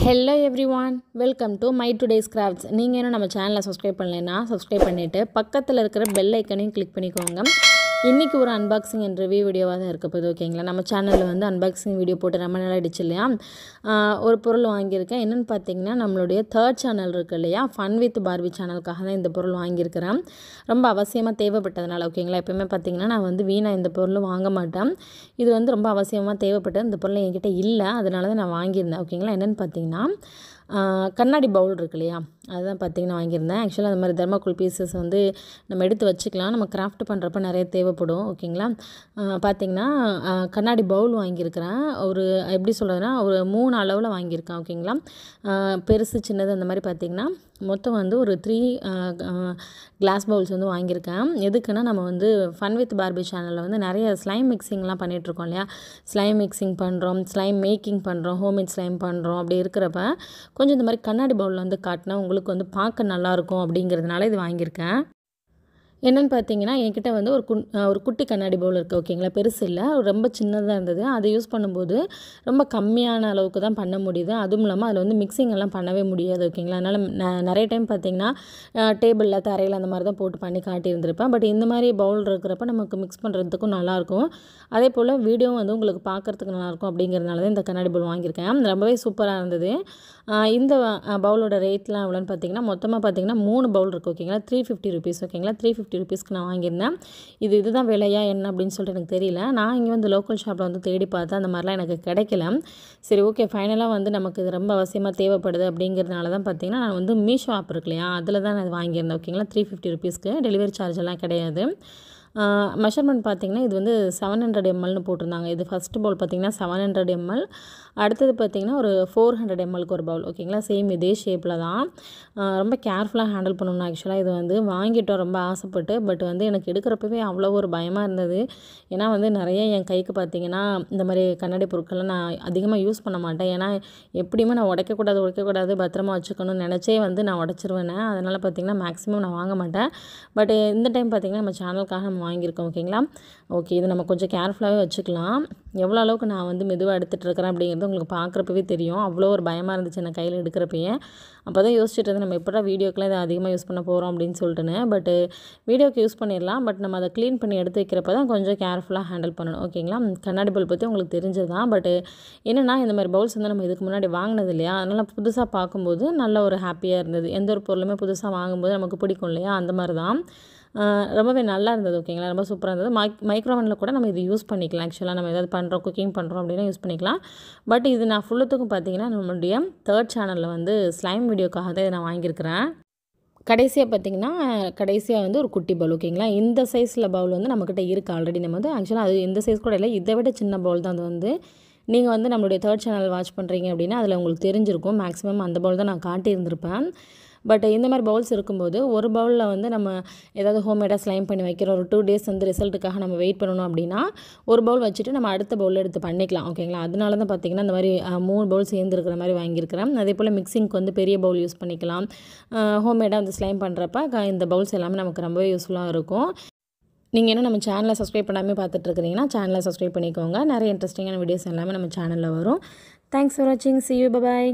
hello everyone welcome to my today's crafts நீங்கள் இன்னும் நம்ம சேனலை சப்ஸ்கிரைப் பண்ணலைன்னா சப்ஸ்கிரைப் பண்ணிவிட்டு பக்கத்தில் இருக்கிற பெல் ஐக்கனையும் கிளிக் பண்ணிக்கோங்க இன்றைக்கி ஒரு அன்பாக்சிங் என்ற ரிவ்யூ வீடியோவாக தான் இருக்க போகுது ஓகேங்களா நம்ம சேனலில் வந்து அன்பாக்சிங் வீடியோ போட்டு ரொம்ப நாள் அடிச்சு இல்லையா ஒரு பொருள் வாங்கியிருக்கேன் என்னென்னு பார்த்தீங்கன்னா நம்மளுடைய தேர்ட் சேனல் இருக்குது இல்லையா ஃபன் வித் பார்பி சேனலுக்காக தான் இந்த பொருள் வாங்கியிருக்கிறேன் ரொம்ப அவசியமாக தேவைப்பட்டதுனால ஓகேங்களா எப்பயுமே பார்த்தீங்கன்னா நான் வந்து வீணாக இந்த பொருள் வாங்க மாட்டேன் இது வந்து ரொம்ப அவசியமாக தேவைப்பட்டது இந்த பொருள் என்கிட்ட இல்லை அதனால தான் நான் வாங்கியிருந்தேன் ஓகேங்களா என்னென்னு பார்த்தீங்கன்னா கண்ணாடி பவுல் இருக்கு இல்லையா அதுதான் பார்த்தீங்கன்னா வாங்கியிருந்தேன் ஆக்சுவலாக அந்த மாதிரி தர்மாக்குள் பீசஸ் வந்து நம்ம எடுத்து வச்சுக்கலாம் நம்ம கிராஃப்ட் பண்ணுறப்ப நிறைய தேவைப்படும் ஓகேங்களா பார்த்தீங்கன்னா கண்ணாடி பவுல் வாங்கியிருக்கிறேன் ஒரு எப்படி சொல்கிறதுனா ஒரு மூணு அளவில் வாங்கியிருக்கேன் ஓகேங்களா பெருசு சின்னது அந்த மாதிரி பார்த்திங்கன்னா மொத்தம் வந்து ஒரு த்ரீ கிளாஸ் பவுல்ஸ் வந்து வாங்கியிருக்கேன் எதுக்குன்னா நம்ம வந்து ஃபன் வித் பார்பி சேனலில் வந்து நிறைய ஸ்லைம் மிக்சிங்லாம் பண்ணிகிட்ருக்கோம் இல்லையா ஸ்லைம் மிக்சிங் பண்ணுறோம் ஸ்லைம் மேக்கிங் பண்ணுறோம் மேட் ஸ்லைம் பண்ணுறோம் அப்படி இருக்கிறப்ப கொஞ்சம் இந்த மாதிரி கண்ணாடி பவுலில் வந்து காட்டினா உங்களுக்கு வந்து பார்க்க நல்லாயிருக்கும் அப்படிங்கிறதுனால இது வாங்கியிருக்கேன் என்னென்னு பார்த்தீங்கன்னா என்கிட்ட வந்து ஒரு குன் ஒரு குட்டி கண்ணாடி பவுல் இருக்குது ஓகேங்களா பெருசு இல்லை ரொம்ப சின்னதாக இருந்தது அதை யூஸ் பண்ணும்போது ரொம்ப கம்மியான அளவுக்கு தான் பண்ண முடியுது அதுவும் இல்லாமல் அதில் வந்து மிக்சிங் எல்லாம் பண்ணவே முடியாது ஓகேங்களா அதனால் நிறைய டைம் பார்த்தீங்கன்னா டேபிளில் தரையில் அந்த மாதிரி தான் போட்டு பண்ணி காட்டியிருந்திருப்பேன் பட் இந்த மாதிரி பவுல் இருக்கிறப்ப நமக்கு மிக்ஸ் பண்ணுறதுக்கும் நல்லாயிருக்கும் அதே போல் வீடியோ வந்து உங்களுக்கு பார்க்குறதுக்கு நல்லாயிருக்கும் அப்படிங்கிறதுனால தான் இந்த கண்ணாடி பவுல் வாங்கியிருக்கேன் ரொம்பவே சூப்பராக இருந்தது இந்த பவுலோட ரேட்லாம் எவ்வளோன்னு பார்த்தீங்கன்னா மொத்தமாக பார்த்தீங்கன்னா மூணு பவுல் இருக்குது ஓகேங்களா த்ரீ ஃபிஃப்டி ருபீஸ் ஓகேங்களா த்ரீ ஃபிஃப்டி ஃபிஃப்டி ருபீஸ்க்கு நான் வாங்கியிருந்தேன் இது இதுதான் விலையா என்ன அப்படின்னு சொல்லிட்டு எனக்கு தெரியல நான் இங்கே வந்து லோக்கல் ஷாப்பில் வந்து தேடி பார்த்தேன் அந்த மாதிரிலாம் எனக்கு கிடைக்கல சரி ஓகே ஃபைனலாக வந்து நமக்கு இது ரொம்ப அவசியமாக தேவைப்படுது அப்படிங்கிறதுனால தான் பார்த்தீங்கன்னா நான் வந்து மீஷோ ஆப் இருக்கு இல்லையா அதில் தான் நான் வாங்கியிருந்தேன் ஓகேங்களா த்ரீ ஃபிஃப்டி ருபீஸ்க்கு டெலிவரி சார்ஜ் எல்லாம் கிடையாது மெஷர்மெண்ட் பார்த்திங்கன்னா இது வந்து செவன் ஹண்ட்ரட் எம்எல்னு போட்டிருந்தாங்க இது ஃபஸ்ட்டு பவுல் பார்த்திங்கன்னா செவன் ஹண்ட்ரட் எம்எல் அடுத்தது பார்த்திங்கன்னா ஒரு ஃபோர் ஹண்ட்ரட் எம்எல்க்கு ஒரு பவுல் ஓகேங்களா சேம் இதே ஷேப்பில் தான் ரொம்ப கேர்ஃபுல்லாக ஹேண்டில் பண்ணணும் ஆக்சுவலாக இது வந்து வாங்கிட்டோம் ரொம்ப ஆசைப்பட்டு பட் வந்து எனக்கு எடுக்கிறப்பவே அவ்வளோ ஒரு பயமாக இருந்தது ஏன்னா வந்து நிறைய என் கைக்கு பார்த்திங்கன்னா இந்த மாதிரி கண்ணாடி பொருட்களை நான் அதிகமாக யூஸ் பண்ண மாட்டேன் ஏன்னா எப்படியுமே நான் உடைக்கக்கூடாது உடைக்கக்கூடாது பத்திரமா வச்சுக்கணும்னு நினச்சே வந்து நான் உடச்சிருவேன் அதனால் பார்த்திங்கன்னா மேக்ஸிமம் நான் வாங்க மாட்டேன் பட் இந்த டைம் பார்த்திங்கன்னா நம்ம சேனலுக்காக நம்ம வாங்கியிருக்கோம் ஓகேங்களா ஓகே இது நம்ம கொஞ்சம் கேர்ஃபுல்லாகவே வச்சுக்கலாம் எவ்வளோ அளவுக்கு நான் வந்து மெதுவாக எடுத்துகிட்டு இருக்கிறேன் அப்படிங்கிறது உங்களுக்கு பார்க்குறப்பவே தெரியும் அவ்வளோ ஒரு பயமாக இருந்துச்சு நான் கையில் எடுக்கிறப்பையே அப்போ தான் யோசிச்சுட்டு நம்ம எப்படா வீடியோக்கெலாம் இதை அதிகமாக யூஸ் பண்ண போகிறோம் அப்படின்னு சொல்லிட்டுன்னு பட்டு வீடியோக்கு யூஸ் பண்ணிடலாம் பட் நம்ம அதை க்ளீன் பண்ணி எடுத்து வைக்கிறப்ப தான் கொஞ்சம் கேர்ஃபுல்லாக ஹேண்டில் பண்ணணும் ஓகேங்களா கண்ணாடி பல் பற்றி உங்களுக்கு தான் பட்டு என்னென்னா இந்த மாதிரி பவுல்ஸ் வந்து நம்ம இதுக்கு முன்னாடி வாங்கினது இல்லையா அதனால் புதுசாக பார்க்கும்போது நல்ல ஒரு ஹாப்பியாக இருந்தது எந்த ஒரு பொருளுமே புதுசாக வாங்கும்போது நமக்கு பிடிக்கும் இல்லையா அந்த மாதிரி தான் ரொம்பவே நல்லா இருந்தது ஓகேங்களா ரொம்ப சூப்பராக இருந்தது மைக் மைக்ரோவனில் கூட நம்ம இது யூஸ் பண்ணிக்கலாம் ஆக்சுவலாக நம்ம எதாவது பண்ணுறோம் குக்கிங் பண்ணுறோம் அப்படின்னா யூஸ் பண்ணிக்கலாம் பட் இது நான் ஃபுல்லுத்துக்கும் பார்த்தீங்கன்னா நம்மளுடைய தேர்ட் சேனலில் வந்து ஸ்லைம் வீடியோக்காக தான் இதை நான் வாங்கியிருக்கிறேன் கடைசியாக பார்த்திங்கன்னா கடைசியாக வந்து ஒரு குட்டி பவுல் ஓகேங்களா இந்த சைஸில் பவுல் வந்து நம்மக்கிட்ட இருக்குது ஆல்ரெடி நம்ம வந்து ஆக்சுவலாக அது இந்த சைஸ் கூட இல்லை இதை விட சின்ன பவுல் தான் அது வந்து நீங்கள் வந்து நம்மளுடைய தேர்ட் சேனல் வாட்ச் பண்ணுறீங்க அப்படின்னா அதில் உங்களுக்கு தெரிஞ்சிருக்கும் மேக்ஸிமம் அந்த பவுல் தான் நான் காட்டியிருந்திருப்பேன் பட் இந்த மாதிரி பவுல்ஸ் இருக்கும்போது ஒரு பவுலில் வந்து நம்ம ஏதாவது ஹோம்மேடாக ஸ்லைம் பண்ணி வைக்கிறோம் ஒரு டூ டேஸ் வந்து ரிசல்ட்டுக்காக நம்ம வெயிட் பண்ணணும் அப்படின்னா ஒரு பவுல் வச்சுட்டு நம்ம அடுத்த பவுலில் எடுத்து பண்ணிக்கலாம் ஓகேங்களா அதனால தான் பார்த்திங்கன்னா இந்த மாதிரி மூணு பவுல் சேர்ந்துருக்கிற மாதிரி வாங்கியிருக்கிறேன் அதே போல் மிக்சிங்க்கு வந்து பெரிய பவுல் யூஸ் பண்ணிக்கலாம் ஹோம்மேடாக வந்து ஸ்லைம் பண்ணுறப்ப இந்த பவுல்ஸ் எல்லாமே நமக்கு ரொம்பவே யூஸ்ஃபுல்லாக இருக்கும் நீங்கள் என்ன நம்ம சேனலை சப்ஸ்கிரைப் பண்ணாமல் பார்த்துட்ருக்கிறீங்கன்னா சேனலை சப்ஸ்கிரைப் பண்ணிக்கோங்க நிறைய இன்ட்ரெஸ்டிங்கான வீடியோஸ் எல்லாமே நம்ம சேனலில் வரும் தேங்க்ஸ் ஃபார் வாட்சிங் சி யூ பபாய்